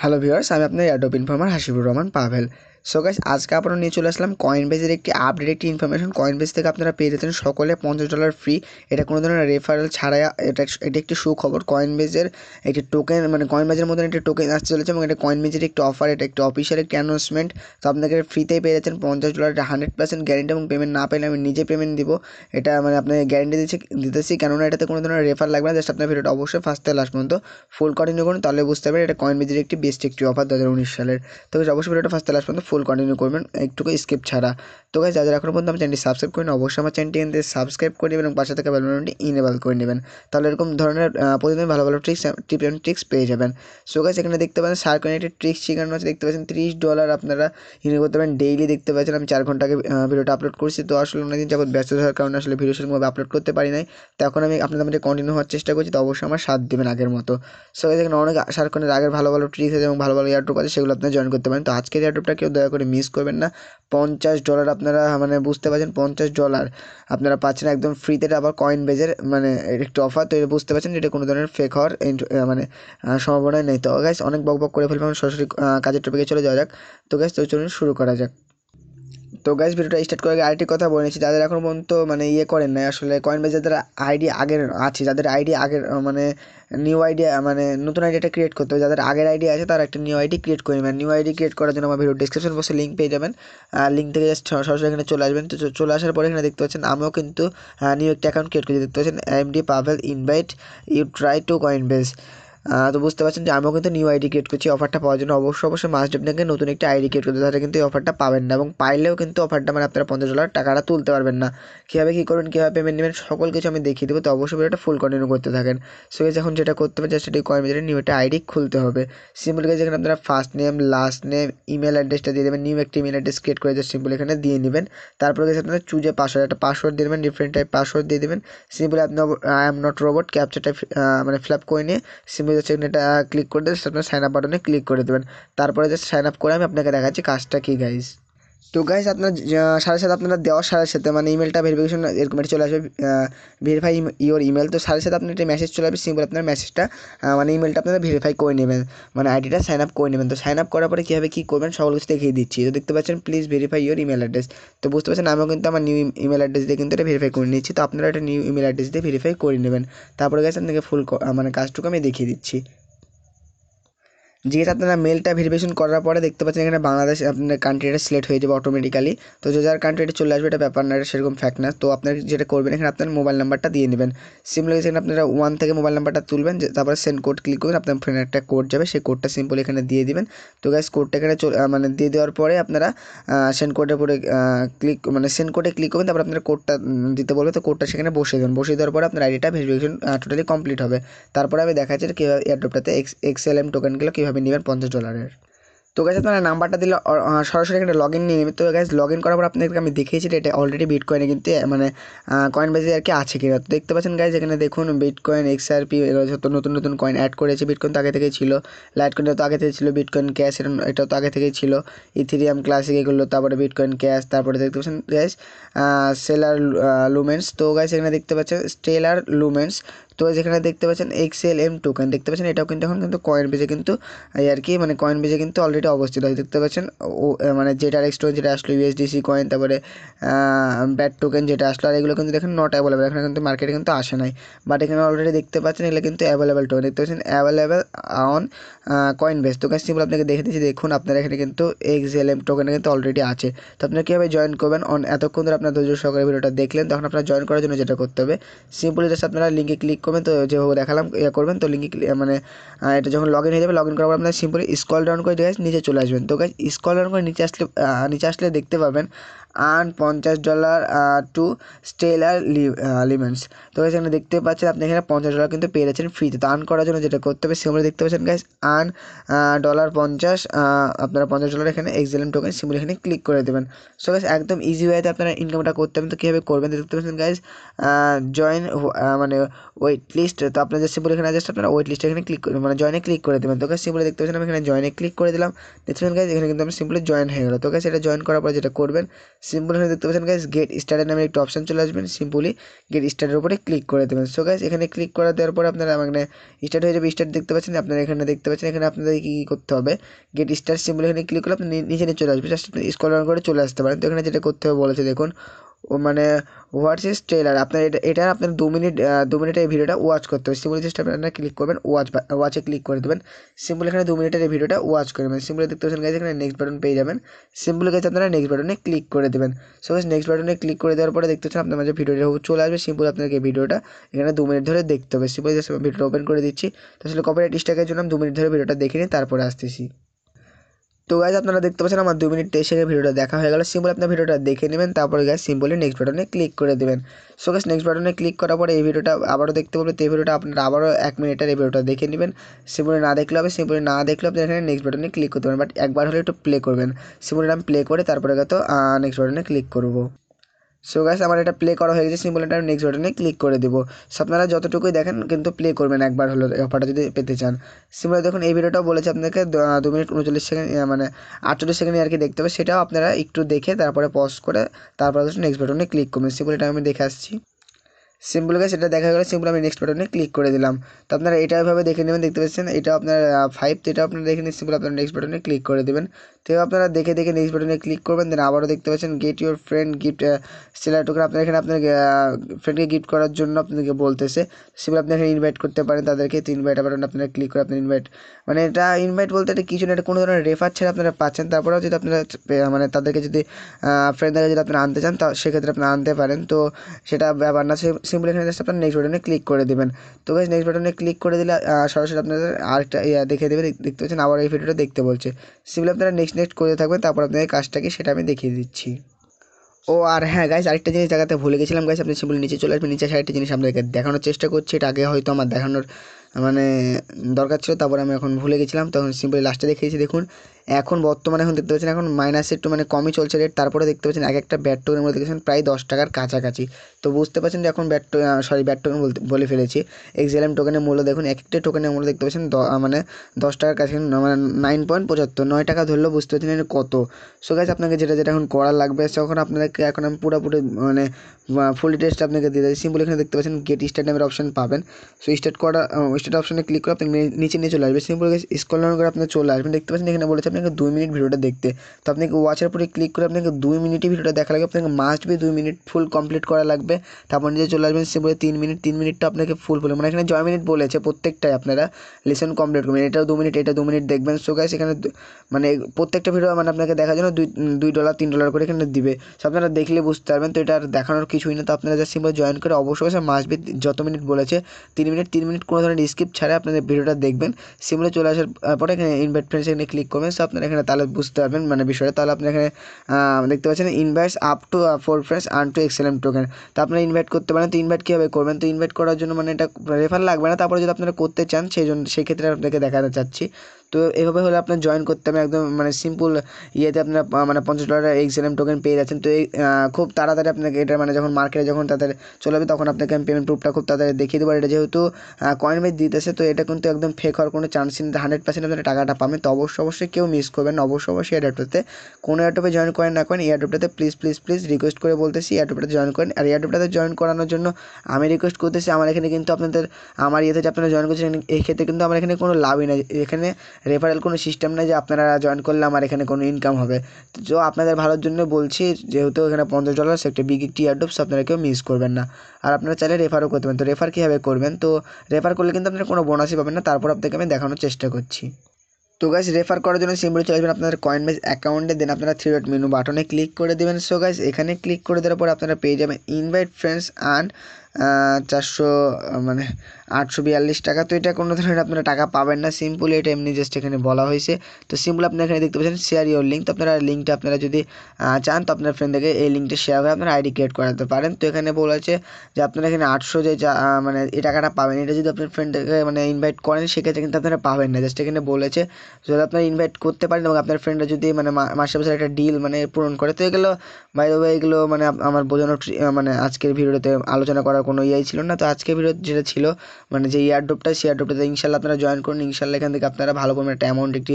hello viewers আমি আপনার Adobe informer Hasibur Rahman Pavel so guys আজকে আপনারা নিয়ে চলে আসলাম কয়েন বেজের একটি আপডেট একটি ইনফরমেশন কয়েন বেজ থেকে আপনারা পেয়ে যাচ্ছেন সকলে পঞ্চাশ ডলার ফ্রি এটা কোনো ধরনের রেফারেল ছাড়া এটা এটি একটি সুখবর কয়েন বেজের একটি টোকেন মানে কয়েন বেজের মধ্যে একটি টোকেন আসতে চলেছে এবং এটা কয়েন বেজের একটি অফার এটা একটি অফিসিয়াল একটি অ্যানাউন্সমেন্ট তো আপনাকে ফ্রিতেই পেয়ে যাচ্ছেন পঞ্চাশ ডলার এটা হান্ড্রেড পার্সেন্ট গ্যারেন্টি এবং পেমেন্ট না পেলে আমি নিজে পেমেন্ট দিব এটা মানে আপনাকে গ্যারেন্টি দিচ্ছে দিতেছি কেননা এটাতে কোনো ধরনের রেফার লাগবে না জাস্ট আপনার ভিডিওটা অবশ্যই ফার্স্ট থেকে লাস্ট পর্যন্ত ফুল কন্টিনিউ করুন তাহলে বুঝতে পারেন এটা কয়েন বেজের একটি বেস্ট একটি অফার দু সালের তো অবশ্যই ভিডিওটা ফার্স্ট থেকে লাস্ট পর্যন্ত ফুল কন্টিনিউ করবেন একটুকু স্কিপ ছাড়া তো গাইজ যাদের এখন পর্যন্ত আমার চ্যানেলটি সাবস্ক্রাইব করেন অবশ্যই আমার চ্যানেলটি কিন্তু সাবস্ক্রাইব করে নেবেন এবং পাশে থাকা বেলবনটি ইনেবল করে নেবেন তাহলে এরকম ধরনের প্রতিদিন ভালো ভালো ট্রিক্স টিপ এন্ড ট্রিক্স পেয়ে যাবেন সো গাইজ এখানে দেখতে পাচ্ছেন সার একটি ট্রিক্স শিখানো আছে দেখতে পাচ্ছেন তিরিশ ডলার আপনারা ইনে করতে পারেন ডেইলি দেখতে পাচ্ছেন আমি চার ঘন্টা আগে ভিডিওটা আপলোড করছি তো আসলে অনেকদিন যাবত ব্যস্ত থাকার কারণে আসলে ভিডিও সেরকমভাবে আপলোড করতে পারি নাই তো এখন আমি আপনাদের মধ্যে কন্টিনিউ হওয়ার চেষ্টা করছি তো অবশ্যই আমার সাথ দেবেন আগের মতো সো গাইজ এখানে অনেক সার্কনের আগের ভালো ভালো ট্রিক্স আছে এবং ভালো ভালো এয়ারট্রপ আছে সেগুলো আপনারা জয়েন করতে পারেন তো আজকের এয়ারট্রপটা কেউ দয়া করে মিস করবেন না পঞ্চাশ ডলার আপনারা মানে বুঝতে পারছেন পঞ্চাশ ডলার আপনারা পাচ্ছেন একদম ফ্রিতে আবার কয়েন বেজের মানে একটি অফার তো এটা বুঝতে পারছেন এটা কোনো ধরনের ফেক হওয়ার মানে সম্ভাবনাই নেই তো গ্যাস অনেক বক বক করে ফেলবেন সরাসরি কাজের টপিকে চলে যাওয়া যাক তো গাইস তো চলুন শুরু করা যাক তো গাইজ ভিডিওটা স্টার্ট করে আরেকটি কথা বলে নিচ্ছি যাদের এখন পর্যন্ত মানে ইয়ে করেন নাই আসলে কয়েন বেজ যাদের আইডি আগের আছে যাদের আইডি আগের মানে নিউ আইডি মানে নতুন আইডিটা ক্রিয়েট করতে হবে যাদের আগের আইডি আছে তারা একটা নিউ আইডি ক্রিয়েট করে নেবেন নিউ আইডি ক্রিয়েট করার জন্য আমার ভিডিও ডিসক্রিপশন বক্সে লিঙ্ক পেয়ে যাবেন আর লিঙ্ক থেকে জাস্ট সরাসরি এখানে চলে আসবেন তো চলে আসার পরে এখানে দেখতে পাচ্ছেন আমিও কিন্তু নিউ একটা অ্যাকাউন্ট ক্রিয়েট করে দেখতে পাচ্ছেন M D Pavel invite you try to Coinbase তো বুঝতে পারছেন যে আমিও কিন্তু নিউ আইডি ক্রিয়েট করছি অফারটা পাওয়ার জন্য অবশ্যই অবশ্যই মাস্ট আপনাকে নতুন একটি আইডি ক্রিয়েট করতে তাহলে কিন্তু এই অফারটা পাবেন না এবং পাইলেও কিন্তু অফারটা মানে আপনারা পঞ্চাশ ডলার টাকাটা তুলতে পারবেন না কীভাবে কী করবেন কীভাবে পেমেন্ট নেবেন সকল কিছু আমি দেখিয়ে দেবো তো অবশ্যই এটা ফুল কন্টিনিউ করতে থাকেন সো যখন যেটা করতে হবে জাস্ট এটি কয়েন নিউ একটা আইডি খুলতে হবে সিম্পল কাজ যেখানে আপনারা first name last name email অ্যাড্রেসটা দিয়ে দেবেন নিউ একটি ইমেল অ্যাড্রেস ক্রিয়েট করে জাস্ট সিম্পল এখানে দিয়ে নেবেন তারপরে গেছে আপনারা চুজে পাসওয়ার্ড একটা পাসওয়ার্ড দিয়ে দেবেন ডিফারেন্ট টাইপ পাসওয়ার্ড দিয়ে দেবেন সিম্পলি আপনি আই এম নট রোবট ক্যাপচারটা মানে ফিল আপ করে নিয়ে সিম্পল জাস্ট এখানে এটা ক্লিক করে দিয়ে আপনার সাইন আপ বাটনে ক্লিক করে দেবেন তারপরে যে সাইন আপ করে আমি আপনাকে দেখাচ্ছি কাজটা কী গাইজ তো গাইস আপনার সাড়ে সাথে আপনারা দেওয়ার সাড়ে সাথে মানে ইমেলটা ভেরিফিকেশন এরকম একটা চলে আসবে ভেরিফাই ইওর ইমেল তো সাড়ে সাথে আপনার একটা মেসেজ চলে আসবে সিম্পল আপনার মেসেজটা মানে ইমেলটা আপনারা ভেরিফাই করে নেবেন মানে আইডিটা সাইন আপ করে নেবেন তো সাইন আপ করার পরে কীভাবে কী করবেন সকল কিছু দেখিয়ে দিচ্ছি তো দেখতে পাচ্ছেন please verify your email address তো বুঝতে পারছেন আমিও কিন্তু আমার নিউ ইমেল অ্যাড্রেস দিয়ে কিন্তু এটা ভেরিফাই করে নিচ্ছি তো আপনারা একটা নিউ ইমেল অ্যাড্রেস দিয়ে ভেরিফাই করে নেবেন তারপরে গেছে আপনাকে ফুল মানে কাজটুকু আমি দেখিয়ে দিচ্ছি যেহেতু আপনারা মেলটা ভেরিফিকেশন করার পরে দেখতে পাচ্ছেন এখানে বাংলাদেশ আপনার কান্ট্রিটা সিলেক্ট হয়ে যাবে অটোমেটিক্যালি তো যে যার কান্ট্রিটা চলে আসবে এটা ব্যাপার না এটা সেরকম ফ্যাক্ট না তো আপনার যেটা করবেন এখানে আপনার মোবাইল নাম্বারটা দিয়ে নেবেন সিম সেখানে আপনারা ওয়ান থেকে মোবাইল নাম্বারটা তুলবেন তারপরে সেন্ড কোড ক্লিক করবেন আপনার ফ্রেন্ড একটা কোড যাবে সেই কোডটা সিম্পল এখানে দিয়ে দিবেন তো গ্যাস কোডটা এখানে মানে দিয়ে দেওয়ার পরে আপনারা সেন্ড কোডের উপরে ক্লিক মানে সেন্ড কোডে ক্লিক করবেন তারপর আপনার কোডটা দিতে বলবে তো কোডটা সেখানে বসিয়ে দেবেন বসিয়ে দেওয়ার পরে আপনার আইডিটা ভেরিফিকেশন টোটালি কমপ্লিট হবে তারপরে আমি দেখাচ্ছি কীভাবে এয়ারড্রপটাতে এক্স এক্সএলএম টোকেনগুলো কীভাবে সাবমিট নেবেন পঞ্চাশ ডলারের তো গেছে আপনারা নাম্বারটা দিলে সরাসরি একটা লগ ইন নিয়ে নেবে তো গেছে লগ ইন করার পর আপনাদেরকে আমি দেখিয়েছি এটা অলরেডি বিট কয়েনে কিন্তু মানে কয়েন বেজে আর কি আছে কিনা তো দেখতে পাচ্ছেন গাইজ এখানে দেখুন বিট কয়েন পি এগুলো যত নতুন নতুন কয়েন অ্যাড করেছে বিটকয়েন তো আগে থেকেই ছিল লাইট কয়েনটা তো আগে থেকে ছিল বিটকয়েন ক্যাশ এটা এটাও তো আগে থেকেই ছিল ইথিরিয়াম ক্লাসিক এগুলো তারপরে বিটকয়েন ক্যাশ তারপরে দেখতে পাচ্ছেন গ্যাস সেলার লুমেন্স তো গাইজ এখানে দেখতে পাচ্ছেন স্টেলার লুমেন্স তো যেখানে দেখতে পাচ্ছেন এক্সএল এম টোকেন দেখতে পাচ্ছেন এটাও কিন্তু এখন কিন্তু কয়েন বেজে কিন্তু এই আর কি মানে কয়েন বেজে কিন্তু অলরেডি অবস্থিত আছে দেখতে পাচ্ছেন ও মানে যেটা এক্সটোন যেটা আসলো ইউএসডিসি কয়েন তারপরে ব্যাট টোকেন যেটা আসলো আর এগুলো কিন্তু দেখেন নট অ্যাভেলেবেল এখানে কিন্তু মার্কেটে কিন্তু আসে নাই বাট এখানে অলরেডি দেখতে পাচ্ছেন এগুলো কিন্তু অ্যাভেলেবেল টোকেন দেখতে পাচ্ছেন অ্যাভেলেবেল অন কয়েন বেস তো সিম্পল আপনাকে দেখে দিচ্ছি দেখুন আপনার এখানে কিন্তু এক্সএল এম টোকেন কিন্তু অলরেডি আছে তো আপনারা কীভাবে জয়েন করবেন অন এতক্ষণ ধরে আপনার দুজন সহকারে ভিডিওটা দেখলেন তখন আপনারা জয়েন করার জন্য যেটা করতে হবে সিম্পলি জাস্ট আপনারা লিঙ্কে ক্লিক করবেন তো যে দেখালাম ইয়ে করবেন তো লিঙ্কে মানে এটা যখন লগ ইন হয়ে যাবে লগ ইন করার পর আপনার সিম্পলি স্কল ডাউন করে গাছ নিচে চলে আসবেন তো গাছ স্কল ডাউন করে নিচে আসলে নিচে আসলে দেখতে পাবেন আর্ন পঞ্চাশ ডলার টু স্টেলার লিমেন্টস তো এখানে দেখতে পাচ্ছেন আপনি এখানে পঞ্চাশ ডলার কিন্তু পেয়ে যাচ্ছেন ফ্রিতে তো আর্ন করার জন্য যেটা করতে হবে সিমুলি দেখতে পাচ্ছেন গাইস আর্ন ডলার পঞ্চাশ uh, আপনারা পঞ্চাশ ডলার এখানে এক্সেলেন টোকেন সিমুলি এখানে ক্লিক করে দেবেন সো গাইস একদম ইজি ওয়েতে আপনারা ইনকামটা করতে হবেন তো কীভাবে করবেন দেখতে পাচ্ছেন গাইস জয়েন uh, uh, মানে ওয়েট লিস্ট তো আপনার যে সিম্বল এখানে জাস্ট আপনারা ওয়েট লিস্টে এখানে ক্লিক মানে জয়েনে ক্লিক করে দেবেন তো সিম্বলে দেখতে পাচ্ছেন আমি এখানে জয়েনে ক্লিক করে দিলাম দেখতে পাচ্ছেন গাইজ এখানে কিন্তু আমি সিম্পলি জয়েন হয়ে গেলো তো গাইজ এটা জয়েন করার পর যেটা করবেন সিম্পল এখানে দেখতে পাচ্ছেন গাইস গেট স্টার্টের নামে একটি অপশান চলে আসবেন সিম্পলি গেট স্টার্টের উপরে ক্লিক করে দেবেন সো গাইস এখানে ক্লিক করা দেওয়ার পর আপনারা এখানে স্টার্ট হয়ে যাবে স্টার্ট দেখতে পাচ্ছেন আপনারা এখানে দেখতে পাচ্ছেন এখানে আপনাদের কী কী করতে হবে গেট স্টার্ট সিম্পল এখানে ক্লিক করলে আপনি নিচে নিয়ে চলে আসবেন জাস্ট স্কল ডাউন করে চলে আসতে পারেন তো এখানে যেটা করতে হবে বলেছে দেখুন মানে হোয়াটস ইজ ট্রেলার আপনার এটা এটা আপনার দু মিনিট দু মিনিটের এই ভিডিওটা ওয়াচ করতে হবে সিম্বল জাস্ট আপনারা ক্লিক করবেন ওয়াচ ওয়াচে ক্লিক করে দেবেন সিম্বল এখানে দু মিনিটের এই ভিডিওটা ওয়াচ করে দেবেন সিম্বলে দেখতে পাচ্ছেন গাইজ এখানে নেক্সট বাটন পেয়ে যাবেন সিম্পলি গেছে আপনারা নেক্সট বাটনে ক্লিক করে দেবেন সো নেক্সট বাটনে ক্লিক করে দেওয়ার পরে দেখতে পাচ্ছেন আপনার মাঝে ভিডিওটা চলে আসবে সিম্বল আপনাকে ভিডিওটা এখানে দু মিনিট ধরে দেখতে হবে সিম্পলি জাস্ট ভিডিওটা ওপেন করে দিচ্ছি তো আসলে কপিরাইট স্ট্রাইকের জন্য আমি দু মিনিট ধরে ভিডিওটা দেখে নিই তারপরে আসতেছি তো গাইজ আপনারা দেখতে পাচ্ছেন আমার দু মিনিট তেইশ সেকেন্ড ভিডিওটা দেখা হয়ে গেল সিম্পল আপনার ভিডিওটা দেখে নেবেন তারপরে গাছ সিম্পলি নেক্সট বাটনে ক্লিক করে দেবেন সো গাছ নেক্সট বাটনে ক্লিক করার পরে এই ভিডিওটা আবারও দেখতে পাবেন তো এই ভিডিওটা আপনার আবারও এক মিনিটের এই ভিডিওটা দেখে নেবেন সিম্পলি না দেখলে হবে সিম্পলি না দেখলে আপনি এখানে নেক্সট বাটনে ক্লিক করতে পারেন বাট একবার হলে একটু প্লে করবেন সিম্পলি আমি প্লে করে তারপরে তো নেক্সট বাটনে ক্লিক করবো সো গাইস আমার এটা প্লে করা হয়ে গেছে সিম্বল এটা আমি নেক্সট বাটনে ক্লিক করে দেবো সো আপনারা যতটুকুই দেখেন কিন্তু প্লে করবেন একবার হলো অফারটা যদি পেতে চান সিম্বল দেখুন এই ভিডিওটাও বলেছে আপনাকে দু মিনিট উনচল্লিশ সেকেন্ড মানে আটচল্লিশ সেকেন্ড আর কি দেখতে হবে সেটাও আপনারা একটু দেখে তারপরে পজ করে তারপরে নেক্সট বাটনে ক্লিক করবেন সিম্বল এটা আমি দেখে আসছি সিম্পল গাছ এটা দেখা গেলো সিম্পল আমি নেক্সট বাটনে ক্লিক করে দিলাম তো আপনারা এটা এভাবে দেখে নেবেন দেখতে পাচ্ছেন এটা আপনার ফাইভ তো এটা আপনারা দেখে নিন সিম্পল আপনারা নেক্সট বাটনে ক্লিক করে দেবেন তো আপনারা দেখে দেখে নেক্সট বাটনে ক্লিক করবেন দেন আবারও দেখতে পাচ্ছেন get your friend gift stellar token আপনার এখানে আপনার ফ্রেন্ডকে গিফট করার জন্য আপনাকে বলতেছে সেগুলো আপনি এখানে ইনভাইট করতে পারেন তাদেরকে তো ইনভাইট বাটন আপনারা ক্লিক করে আপনার ইনভাইট মানে এটা ইনভাইট বলতে এটা কিছু না এটা কোনো ধরনের রেফার ছাড়া আপনারা পাচ্ছেন তারপরেও যদি আপনারা মানে তাদেরকে যদি ফ্রেন্ডদেরকে যদি আপনারা আনতে চান তা সেক্ষেত্রে আপনারা আনতে পারেন তো সেটা ব্যাপার না সে সিম্পলি এখানে জাস্ট আপনার নেক্সট বাটনে ক্লিক করে দেবেন তো গাইজ নেক্সট বাটনে ক্লিক করে দিলে সরাসরি আপনাদের আরেকটা ইয়ে দেখে দেবে দেখতে পাচ্ছেন আবার এই ভিডিওটা দেখতে বলছে সিম্পলি আপনারা নেক্সট নেক্সট করে থাকবেন তারপর আপনাদের কাজটাকে সেটা আমি দেখিয়ে দিচ্ছি ও আর হ্যাঁ গাছ আরেকটা জিনিস জায়গাতে ভুলে গেছিলাম গাইস আপনি সিম্পলি নিচে চলে আসবেন নিচে আরেকটা জিনিস আপনাদেরকে দেখানোর চেষ্টা করছি এটা আগে হয়তো আমার দেখানোর মানে দরকার ছিল তারপর আমি এখন ভুলে গেছিলাম তখন সিম্পলি লাস্টে দেখিয়েছি দেখুন এখন বর্তমানে এখন দেখতে পাচ্ছেন এখন মাইনাস একটু মানে কমই চলছে রেট তারপরে দেখতে পাচ্ছেন এক একটা ব্যাট টোকেন মধ্যে দেখেছেন প্রায় দশ টাকার কাছাকাছি তো বুঝতে পারছেন যে এখন ব্যাট সরি ব্যাট টোকেন বলতে বলে ফেলেছি এক্সেলএম টোকেনের মূল্য দেখুন এক একটা টোকেনের মূল্য দেখতে পাচ্ছেন মানে দশ টাকার কাছে মানে নাইন পয়েন্ট পঁচাত্তর নয় টাকা ধরলেও বুঝতে পারছেন এটা কত সো গাছ আপনাকে যেটা যেটা এখন করা লাগবে তখন আপনাদেরকে এখন আমি পুরোপুরি মানে ফুল ডিটেলসটা আপনাকে দিয়ে দিচ্ছি সিম্পল এখানে দেখতে পাচ্ছেন গেট স্টার্ট নামের অপশন পাবেন সো স্টার্ট করা স্টার্ট অপশনে ক্লিক করে আপনি নিচে নিয়ে চলে আসবে সিম্পল স্কল করে আপনি চলে আসবেন দেখতে পাচ্ছেন এখানে বলেছে আপনাকে দুই মিনিট ভিডিওটা দেখতে তো আপনাকে ওয়াচের পরে ক্লিক করে আপনাকে দুই মিনিটই ভিডিওটা দেখা লাগবে আপনাকে মাস্ট বি দুই মিনিট ফুল কমপ্লিট করা লাগবে তারপর নিজে চলে আসবেন সে বলে তিন মিনিট তিন মিনিটটা আপনাকে ফুল ফুল মানে এখানে জয় মিনিট বলেছে প্রত্যেকটাই আপনারা লেসন কমপ্লিট করবেন এটাও দু মিনিট এটা দু মিনিট দেখবেন সো গাইস এখানে মানে প্রত্যেকটা ভিডিও মানে আপনাকে দেখার জন্য দুই দুই ডলার তিন ডলার করে এখানে দিবে সো আপনারা দেখলে বুঝতে পারবেন তো এটা আর দেখানোর কিছুই না তো আপনারা যা সিম্পল জয়েন করে অবশ্যই মাস্ট বি যত মিনিট বলেছে তিন মিনিট তিন মিনিট কোনো ধরনের স্কিপ ছাড়া আপনাদের ভিডিওটা দেখবেন সিম্পলে চলে আসার পরে এখানে ইনভাইট ফ্রেন্ডস এখানে ক্লিক করবেন আপনারা এখানে তাহলে বুঝতে পারবেন মানে বিষয়টা তাহলে আপনি এখানে দেখতে পাচ্ছেন invites up to four friends earn two excellent token তো আপনারা ইনভাইট করতে পারেন তো ইনভাইট কীভাবে করবেন তো ইনভাইট করার জন্য মানে এটা রেফার লাগবে না তারপরে যদি আপনারা করতে চান সেই জন্য সেক্ষেত্রে আপনাকে দেখাতে চাচ্ছি তো এভাবে হলে আপনার জয়েন করতে হবে একদম মানে সিম্পল ইয়েতে আপনার মানে পঞ্চাশ ডলারের এক্সএলএম টোকেন পেয়ে যাচ্ছেন তো এই খুব তাড়াতাড়ি আপনাকে এটা মানে যখন মার্কেটে যখন তাদের চলে যাবে তখন আপনাকে আমি পেমেন্ট প্রুফটা খুব তাড়াতাড়ি দেখিয়ে দেবো এটা যেহেতু কয়েন বেজ দিতেছে তো এটা কিন্তু একদম ফেক হওয়ার কোনো চান্স নেই হান্ড্রেড পার্সেন্ট আপনারা টাকাটা পাবেন তো অবশ্যই অবশ্যই কেউ মিস করবেন অবশ্যই অবশ্যই এয়ারড্রপটাতে কোনো এয়ারড্রপে জয়েন করেন না করেন এয়ারড্রপটাতে প্লিজ প্লিজ প্লিজ রিকোয়েস্ট করে বলতেছি এয়ারড্রপটাতে জয়েন করেন আর এয়ারড্রপটাতে জয়েন করানোর জন্য আমি রিকোয়েস্ট করতেছি আমার এখানে কিন্তু আপনাদের আমার ইয়েতে যে আপনারা জয়েন করছেন এই ক্ষেত্রে কিন্তু আমার এখানে কোনো লাভই নেই এখানে রেফারেল কোনো সিস্টেম নেই যে আপনারা জয়েন করলে আমার এখানে কোনো ইনকাম হবে তো আপনাদের ভালোর জন্য বলছি যেহেতু এখানে পঞ্চাশ ডলার একটা বিগ একটি এয়ারড্রপস আপনারা কেউ মিস করবেন না আর আপনারা চাইলে রেফারও করতে পারেন তো রেফার কীভাবে করবেন তো রেফার করলে কিন্তু আপনারা কোনো বোনাসই পাবেন না তারপর আপনাকে আমি দেখানোর চেষ্টা করছি তো গাইস রেফার করার জন্য সিম্পলি চলে আসবেন আপনাদের কয়েন বেস অ্যাকাউন্টে দেন আপনারা থ্রি ডট মেনু বাটনে ক্লিক করে দেবেন সো গাইস এখানে ক্লিক করে দেওয়ার পর আপনারা পেয়ে যাবেন ইনভাইট ফ্রেন্ডস অ্যান্ড চারশো মানে আটশো বিয়াল্লিশ টাকা তো এটা কোনো ধরনের আপনারা টাকা পাবেন না সিম্পল এটা এমনি জাস্ট এখানে বলা হয়েছে তো সিম্পল আপনি এখানে দেখতে পাচ্ছেন শেয়ার ইউর লিঙ্ক তো আপনারা লিঙ্কটা আপনারা যদি চান তো আপনার ফ্রেন্ডদেরকে এই লিঙ্কটা শেয়ার করে আপনারা আইডি ক্রিয়েট করাতে পারেন তো এখানে বলা বলেছে যে আপনারা এখানে আটশো যে মানে এই টাকাটা পাবেন এটা যদি আপনার ফ্রেন্ডকে মানে ইনভাইট করেন সেক্ষেত্রে কিন্তু আপনারা পাবেন না জাস্ট এখানে বলেছে যদি আপনারা ইনভাইট করতে পারেন এবং আপনার ফ্রেন্ডরা যদি মানে মাসে মাসে একটা ডিল মানে পূরণ করে তো এগুলো বাইরে এগুলো মানে আমার বোঝানো মানে আজকের ভিডিওতে আলোচনা করার কোনো ইয়াই ছিল না তো আজকে ভিডিও যেটা ছিল মানে যে ইয়ারড্রপটা সেই ইয়ারড্রপটাতে ইনশাল্লাহ আপনারা জয়েন করুন ইনশাল্লাহ এখান থেকে আপনারা ভালো পরিমাণে একটা অ্যামাউন্ট একটি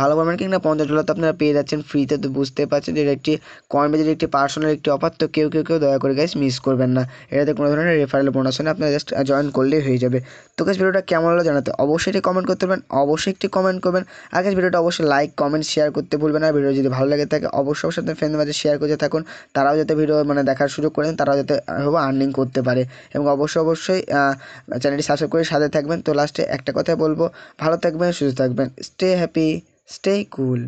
ভালো পরিমাণে কিংবা পঞ্চাশ ডলার তো আপনারা পেয়ে যাচ্ছেন ফ্রিতে তো বুঝতে পারছেন যে এটা একটি কয়েনবেজের একটি পার্সোনাল একটি অফার তো কেউ কেউ কেউ দয়া করে গাইস মিস করবেন না এটাতে কোনো ধরনের রেফারেল বোনাস হয় না আপনারা জাস্ট জয়েন করলেই হয়ে যাবে তো গাছ ভিডিওটা কেমন হলো জানাতে অবশ্যই একটি কমেন্ট করতে পারবেন অবশ্যই একটি কমেন্ট করবেন আর গাইস ভিডিওটা অবশ্যই লাইক কমেন্ট শেয়ার করতে ভুলবেন না ভিডিও যদি ভালো লাগে থাকে অবশ্যই অবশ্যই আপনার ফ্রেন্ডের মাঝে শেয়ার করতে থাকুন তারাও যাতে ভিডিও মানে দেখার সুযোগ করেন তারাও যাতে আর্নিং করতে পারে এবং অবশ্যই অবশ্যই চ্যানেলটি সাবস্ক্রাইব করে সাথে থাকবেন তো লাস্টে একটা কথা বলবো ভালো থাকবেন সুস্থ থাকবেন স্টে হ্যাপি স্টে কুল